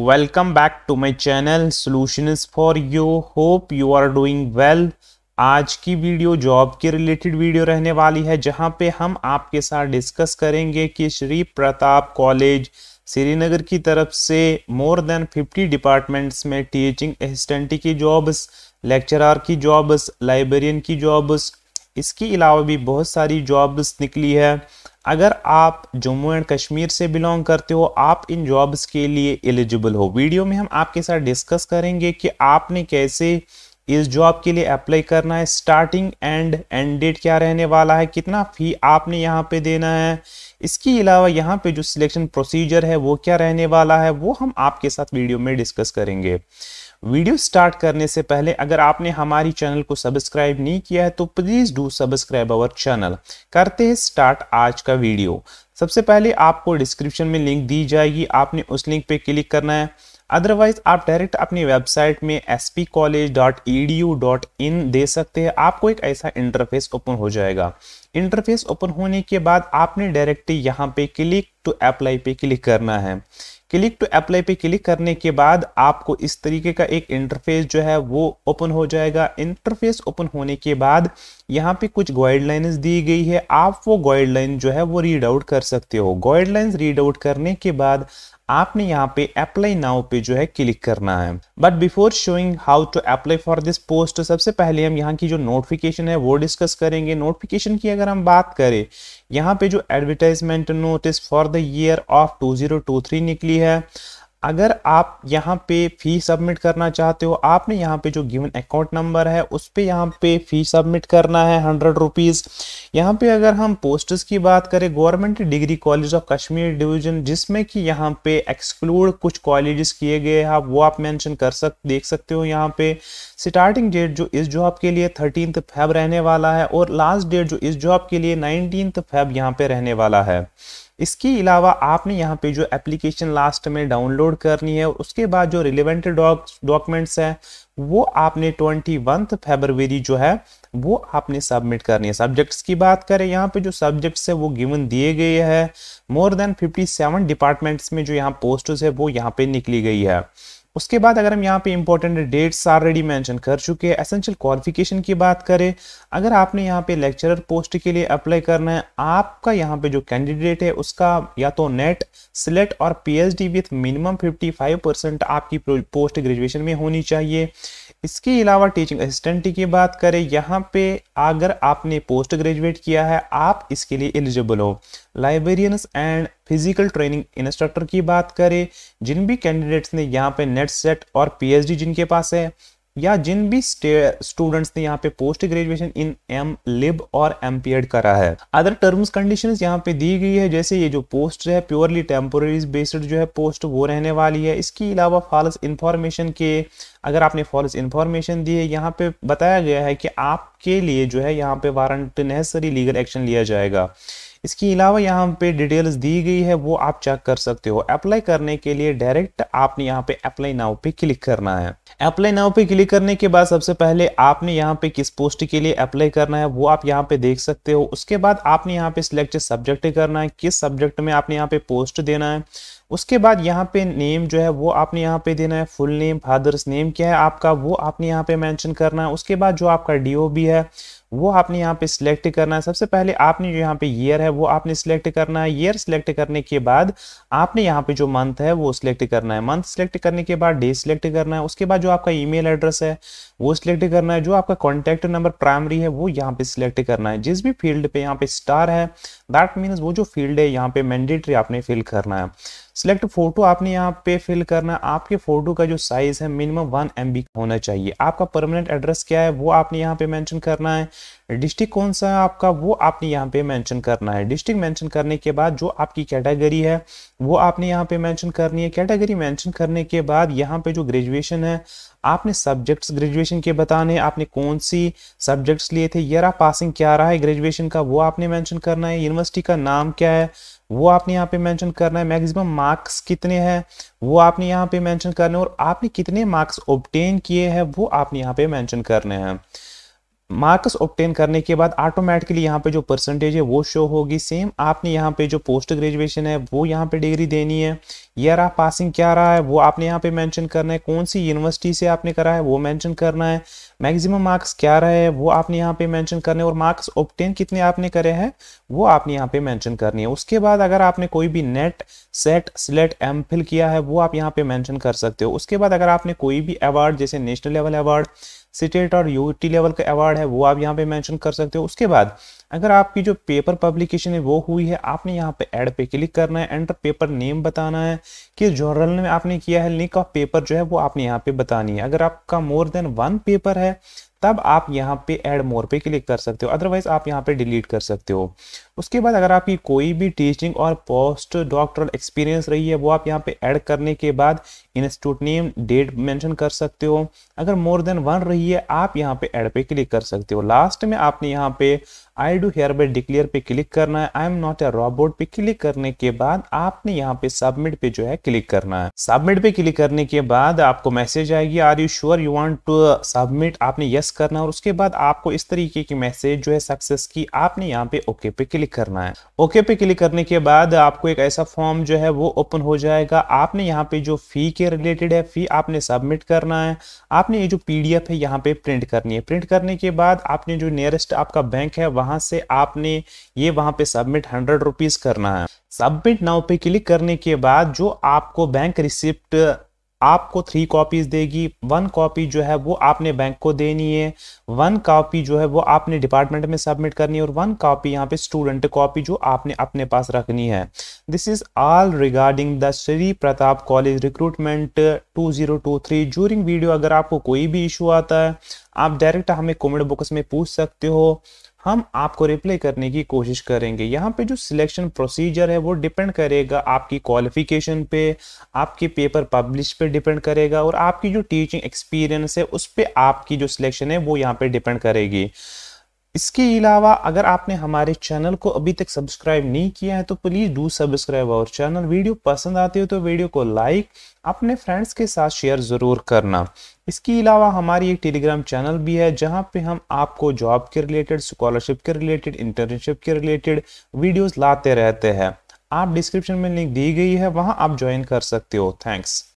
welcome back to my channel solution for you hope you are doing well आज की video job के related video रहने वाली है जहां पे हम आपके साथ डिस्कस करेंगे कि श्री प्रताप कॉलेज श्रीनगर की तरफ से मोर देन 50 डिपार्टमेंट्स में टीचिंग असिस्टेंट की जॉब्स लेक्चरर की जॉब्स लाइब्रेरियन की जॉब्स इसके अलावा भी बहुत सारी जॉब्स निकली है अगर आप जम्मू एंड कश्मीर से बिलोंग करते हो आप इन जॉब्स के लिए एलिजिबल हो वीडियो में हम आपके साथ डिस्कस करेंगे कि आपने कैसे इस जॉब के लिए अप्लाई करना है स्टार्टिंग एंड एंड डेट क्या रहने वाला है कितना फ़ी आपने यहाँ पे देना है इसके अलावा यहाँ पे जो सिलेक्शन प्रोसीजर है वो क्या रहने वाला है वो हम आपके साथ वीडियो में डिस्कस करेंगे वीडियो स्टार्ट करने से पहले अगर आपने हमारी चैनल को सब्सक्राइब नहीं किया है तो please do subscribe our channel करते हैं स्टार्ट आज का वीडियो सबसे पहले आपको डिस्क्रिप्शन में लिंक दी जाएगी आपने उस लिंक पे क्लिक करना है अदरवाइज आप डायरेक्ट अपनी वेबसाइट में S P college dot E D U dot in दे सकते हैं आपको एक ऐसा इंटरफेस ओपन हो जाएगा इंटरफेस ओपन होने के बाद आपने डायरेक्टली यहाँ पे क्लिक टू अप्लाई पे क्लिक करना है क्लिक टू अप्लाई पे क्लिक करने के बाद आपको इस तरीके का एक इंटरफेस जो है वो ओपन हो जाएगा इंटरफेस ओपन होने के बाद यहाँ पे कुछ गाइडलाइंस दी गई है आप वो गाइडलाइन जो है वो रीड आउट कर सकते हो गाइडलाइंस रीड आउट करने के बाद आपने यहाँ पे अप्लाई नाउ पे जो है क्लिक करना है but before showing how to apply for this post सबसे पहले हम यहाँ की जो नोटिफिकेशन है वो डिस्कस करेंगे नोटिफिकेशन की अगर हम बात करें यहाँ पे जो advertisement notice for the year of 2023 निकली है अगर आप यहाँ पे फ़ी सबमिट करना चाहते हो आपने यहाँ पे जो गिवन अकाउंट नंबर है उस पर यहाँ पे फ़ी सबमिट करना है हंड्रेड रुपीज़ यहाँ पे अगर हम पोस्टर्स की बात करें government degree college of Kashmir division जिसमें कि यहाँ पे एक्सक्लूड कुछ कॉलेजेस किए गए हैं आप वो आप मेंशन कर सक देख सकते हो यहाँ पे स्टार्टिंग डेट जो इस जॉब के लिए थर्टीन फेब रहने वाला है और लास्ट डेट जो इस जॉब के लिए नाइनटीन फेब यहाँ पे रहने वाला है इसके अलावा आपने यहाँ पे जो एप्लीकेशन लास्ट में डाउनलोड करनी है और उसके बाद जो रिलेवेंट डॉक्यूमेंट्स हैं वो आपने ट्वेंटी वंथ फेबरवरी जो है वो आपने सबमिट करनी है सब्जेक्ट्स की बात करें यहाँ पे जो सब्जेक्ट्स है वो गिवन दिए गए हैं मोर देन 57 डिपार्टमेंट्स में जो यहाँ पोस्ट है वो यहाँ पे निकली गई है उसके बाद अगर हम यहाँ पे इंपॉर्टेंट डेट्स ऑलरेडी मेंशन कर चुके हैं एसेंशियल क्वालिफिकेशन की बात करें अगर आपने यहाँ पे लेक्चरर पोस्ट के लिए अप्लाई करना है आपका यहाँ पे जो कैंडिडेट है उसका या तो नेट सिलेक्ट और पीएचडी विथ मिनिमम 55 परसेंट आपकी पोस्ट ग्रेजुएशन में होनी चाहिए इसके अलावा टीचिंग असिस्टेंट की बात करें यहाँ पे अगर आपने पोस्ट ग्रेजुएट किया है आप इसके लिए एलिजिबल हो librarians and physical training instructor की बात करें जिन भी कैंडिडेट्स ने यहाँ पे नेट सेट और पीएचडी जिनके पास है या जिन भी स्टूडेंट्स ने यहाँ पे post graduation in M lib और एम करा है अदर टर्म्स कंडीशन यहाँ पे दी गई है जैसे ये जो पोस्ट है प्योरली टेम्पोरी बेस्ड जो है पोस्ट वो रहने वाली है इसके अलावा फॉल्स इंफॉर्मेशन के अगर आपने फॉल्स इंफॉर्मेशन दी है यहाँ पे बताया गया है कि आपके लिए जो है यहाँ पे वारंट नेसेसरी लीगल एक्शन लिया जाएगा इसके अलावा यहाँ पे डिटेल्स दी गई है वो आप चेक कर सकते हो अप्लाई करने के लिए डायरेक्ट आपने यहाँ पे अप्लाई नाउ पे क्लिक करना है अप्लाई नाउ पे क्लिक करने के बाद सबसे पहले आपने यहाँ पे किस पोस्ट के लिए अप्लाई करना है वो आप यहाँ पे देख सकते हो उसके बाद आपने यहाँ पे सिलेक्ट सब्जेक्ट करना है किस सब्जेक्ट में आपने यहाँ पे पोस्ट देना है उसके बाद यहाँ पे नेम जो है वो आपने यहाँ पे देना है फुल नेम फादर्स नेम क्या है आपका वो आपने यहाँ पे मेंशन करना है उसके बाद जो आपका डीओबी है वो आपने यहाँ पे सिलेक्ट करना है सबसे पहले आपने जो यहाँ पे ईयर है वो आपने सिलेक्ट करना है ईयर सिलेक्ट करने के बाद आपने यहाँ पे जो मंथ है वो सिलेक्ट करना है मंथ सिलेक्ट करने के बाद डे सिलेक्ट करना है उसके बाद जो आपका ईमेल एड्रेस है वो सिलेक्ट करना है जो आपका कॉन्टैक्ट नंबर प्राइमरी है वो यहाँ पे सिलेक्ट करना है जिस भी फील्ड पे यहाँ पे स्टार है दैट मीन्स वो जो फील्ड है यहाँ पे मैंडेटरी आपने फिल करना है सिलेक्ट फोटो आपने यहाँ पे फिल करना आपके फोटो का जो साइज है मिनिमम वन एम होना चाहिए आपका परमानेंट एड्रेस क्या है वो आपने यहाँ पे मैंशन करना है डिस्ट्रिक्ट कौन सा है आपका वो आपने यहाँ पे मेंशन करना है डिस्ट्रिक्ट मेंशन करने के बाद जो आपकी कैटेगरी है वो आपने यहाँ पे मेंशन करनी है कैटेगरी मेंशन करने के बाद यहाँ पे जो ग्रेजुएशन है आपने सब्जेक्ट्स ग्रेजुएशन के बताने आपने कौन सी सब्जेक्ट्स लिए थे यहाँ पासिंग क्या रहा है ग्रेजुएशन का वो आपने मेंशन करना है यूनिवर्सिटी का नाम क्या है वो आपने यहाँ पे मेंशन करना है मैक्सिमम मार्क्स कितने हैं वो आपने यहाँ पे मेंशन करने और आपने कितने मार्क्स ऑब्टेन किए हैं वो आपने यहाँ पे मेंशन करने हैं मार्क्स ऑप्टेन करने के बाद ऑटोमेटिकली यहाँ पे जो परसेंटेज है वो शो होगी सेम आपने यहाँ पे जो पोस्ट ग्रेजुएशन है वो यहाँ पे डिग्री देनी है ईयर ऑफ पासिंग क्या रहा है वो आपने यहाँ पे मेंशन करना है कौन सी यूनिवर्सिटी से आपने करा है वो मेंशन करना है मैक्सिमम मार्क्स क्या रहे हैं वो आपने यहाँ पे मेंशन है और मार्क्स ऑप्टेन कितने आपने करे हैं वो आपने यहाँ पे मैंशन करनी है उसके बाद अगर आपने कोई भी नेट सेट सिलेट एम किया है वो आप यहाँ पे मैंशन कर सकते हो उसके बाद अगर आपने कोई भी अवार्ड जैसे नेशनल लेवल अवार्ड स्टेट और यूटी लेवल का अवार्ड है वो आप यहाँ पे मेंशन कर सकते हो उसके बाद अगर आपकी जो पेपर पब्लिकेशन है वो हुई है आपने यहाँ पे ऐड पे क्लिक करना है एंटर पेपर नेम बताना है कि जर्नल में आपने किया है लिंक ऑफ पेपर जो है वो आपने यहाँ पे बतानी है अगर आपका मोर देन वन पेपर है तब आप यहाँ पे एड मोर पे क्लिक कर सकते हो अदरवाइज आप यहाँ पे डिलीट कर सकते हो उसके बाद अगर आपकी कोई भी टीचिंग और पोस्ट डॉक्टरल एक्सपीरियंस रही है वो आप यहाँ पे ऐड करने के बाद इंस्टीट्यूट नेम डेट मेंशन कर सकते हो अगर मोर देन वन रही है आप यहाँ पे एड पे क्लिक कर सकते हो लास्ट में आपने यहाँ पे आई डू हेयर बाई डिक्लेयर पे क्लिक करना है I am not a robot पे क्लिक करने के बाद आपने यहाँ पे सबमिट पे जो है क्लिक करना है सबमिट पे क्लिक करने के बाद आपको मैसेज आएगी are you sure you want to submit आपने यस करना है और उसके बाद आपको इस तरीके की मैसेज जो है सक्सेस की आपने यहाँ पे ओके पे क्लिक करना है ओके पे क्लिक करने के बाद आपको एक ऐसा फॉर्म जो है वो ओपन हो जाएगा आपने यहाँ पे जो फी के के रिलेटेड है फी आपने सबमिट करना है आपने ये जो पीडीएफ है यहाँ पे प्रिंट करनी है प्रिंट करने के बाद आपने जो नियरेस्ट आपका बैंक है वहाँ से आपने ये वहाँ पे सबमिट हंड्रेड रुपीज़ करना है सबमिट नाउ पे क्लिक करने के बाद जो आपको बैंक रिसिप्ट आपको थ्री कॉपीज़ देगी वन कॉपी जो है वो आपने बैंक को देनी है वन कॉपी जो है वो आपने डिपार्टमेंट में सबमिट करनी है और वन कॉपी यहाँ पे स्टूडेंट कॉपी जो आपने अपने पास रखनी है this is all regarding the Shri Pratap college recruitment two zero two three during video अगर आपको कोई भी इशू आता है आप डायरेक्ट हमें कमेंट बॉक्स में पूछ सकते हो हम आपको रिप्लाई करने की कोशिश करेंगे यहाँ पे जो सिलेक्शन प्रोसीजर है वो डिपेंड करेगा आपकी क्वालिफिकेशन पे आपके पेपर पब्लिश पे डिपेंड करेगा और आपकी जो टीचिंग एक्सपीरियंस है उस पर आपकी जो सिलेक्शन है वो यहाँ पे डिपेंड करेगी इसके अलावा अगर आपने हमारे चैनल को अभी तक सब्सक्राइब नहीं किया है तो प्लीज़ डू सब्सक्राइब और चैनल वीडियो पसंद आती हो तो वीडियो को लाइक अपने फ्रेंड्स के साथ शेयर ज़रूर करना इसके अलावा हमारी एक टेलीग्राम चैनल भी है जहां पे हम आपको जॉब के रिलेटेड स्कॉलरशिप के रिलेटेड इंटर्नशिप के रिलेटेड वीडियोज़ लाते रहते हैं आप डिस्क्रिप्शन में लिंक दी गई है वहां आप ज्वाइन कर सकते हो थैंक्स